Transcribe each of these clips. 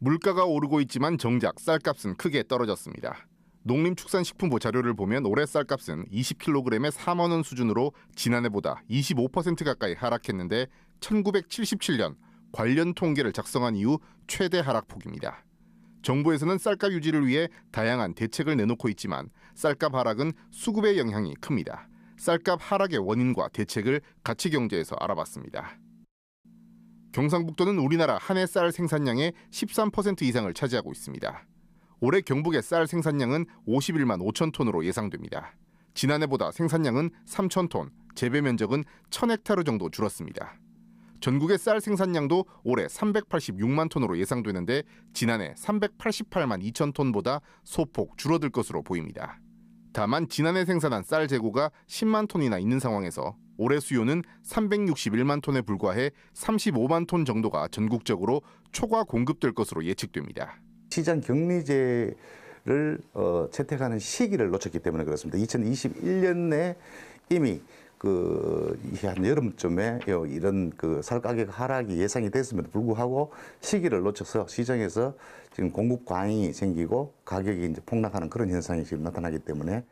물가가 오르고 있지만 정작 쌀값은 크게 떨어졌습니다. 농림축산식품부 자료를 보면 올해 쌀값은 20kg에 3만 원 수준으로 지난해보다 25% 가까이 하락했는데 1977년 관련 통계를 작성한 이후 최대 하락폭입니다. 정부에서는 쌀값 유지를 위해 다양한 대책을 내놓고 있지만 쌀값 하락은 수급의 영향이 큽니다. 쌀값 하락의 원인과 대책을 가치경제에서 알아봤습니다. 경상북도는 우리나라 한해쌀 생산량의 13% 이상을 차지하고 있습니다. 올해 경북의 쌀 생산량은 51만 5천 톤으로 예상됩니다. 지난해보다 생산량은 3천 톤, 재배 면적은 1,000헥타르 정도 줄었습니다. 전국의 쌀 생산량도 올해 386만 톤으로 예상되는데 지난해 388만 2천 톤보다 소폭 줄어들 것으로 보입니다. 다만 지난해 생산한 쌀 재고가 10만 톤이나 있는 상황에서 올해 수요는 361만 톤에 불과해 35만 톤 정도가 전국적으로 초과 공급될 것으로 예측됩니다. 시장 격리제 를 어, 채택하는 시기를 놓쳤기 때문에 그렇습니다. 2021년에 이미 그한 여름쯤에 이런 그살 가격 하락이 예상이 됐음에도 불구하고 시기를 놓쳐서 시장에서 지금 공급 과잉이 생기고 가격이 이제 폭락하는 그런 현상이 지금 나타나기 때문에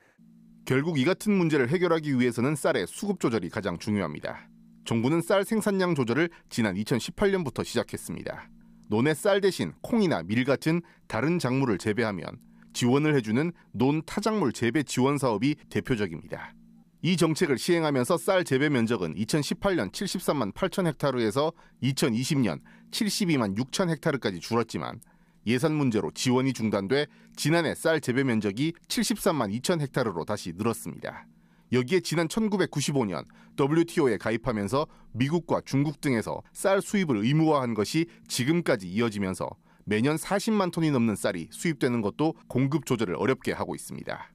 결국 이 같은 문제를 해결하기 위해서는 쌀의 수급 조절이 가장 중요합니다. 정부는 쌀 생산량 조절을 지난 2018년부터 시작했습니다. 논의 쌀 대신 콩이나 밀 같은 다른 작물을 재배하면 지원을 해주는 논 타작물 재배 지원 사업이 대표적입니다. 이 정책을 시행하면서 쌀 재배 면적은 2018년 73만 8천 헥타르에서 2020년 72만 6천 헥타르까지 줄었지만 예산 문제로 지원이 중단돼 지난해 쌀 재배 면적이 73만 2천 헥타르로 다시 늘었습니다. 여기에 지난 1995년 WTO에 가입하면서 미국과 중국 등에서 쌀 수입을 의무화한 것이 지금까지 이어지면서 매년 40만 톤이 넘는 쌀이 수입되는 것도 공급 조절을 어렵게 하고 있습니다.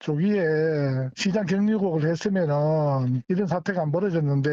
조기에 시장 격리국을 했으면은 이런 사태가 안 벌어졌는데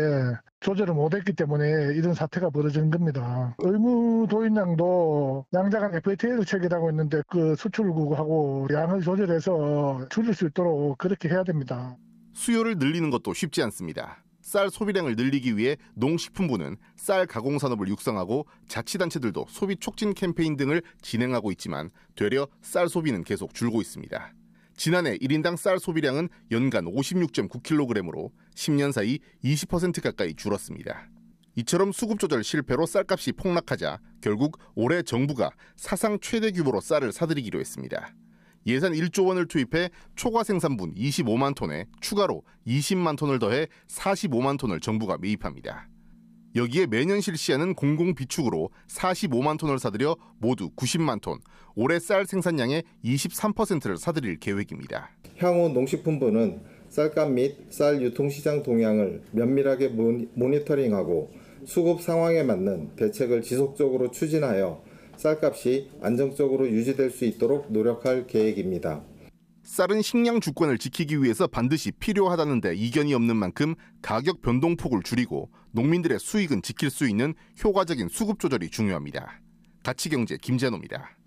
조절을 못했기 때문에 이런 사태가 벌어진 겁니다. 의무 도인량도 양자간 FATA를 체결하고 있는데 그 수출국하고 양을 조절해서 줄일 수 있도록 그렇게 해야 됩니다. 수요를 늘리는 것도 쉽지 않습니다. 쌀 소비량을 늘리기 위해 농식품부는 쌀 가공 산업을 육성하고 자치단체들도 소비 촉진 캠페인 등을 진행하고 있지만 되려 쌀 소비는 계속 줄고 있습니다. 지난해 1인당 쌀 소비량은 연간 56.9kg으로 10년 사이 20% 가까이 줄었습니다. 이처럼 수급 조절 실패로 쌀값이 폭락하자 결국 올해 정부가 사상 최대 규모로 쌀을 사들이기로 했습니다. 예산 1조 원을 투입해 초과 생산분 25만 톤에 추가로 20만 톤을 더해 45만 톤을 정부가 매입합니다. 여기에 매년 실시하는 공공비축으로 45만 톤을 사들여 모두 90만 톤, 올해 쌀 생산량의 23%를 사들일 계획입니다. 향후 농식품부는 쌀값 및 쌀 유통시장 동향을 면밀하게 모니터링하고 수급 상황에 맞는 대책을 지속적으로 추진하여 쌀값이 안정적으로 유지될 수 있도록 노력할 계획입니다. 쌀은 식량 주권을 지키기 위해서 반드시 필요하다는데 이견이 없는 만큼 가격 변동폭을 줄이고 농민들의 수익은 지킬 수 있는 효과적인 수급 조절이 중요합니다. 가치경제 김재노입니다.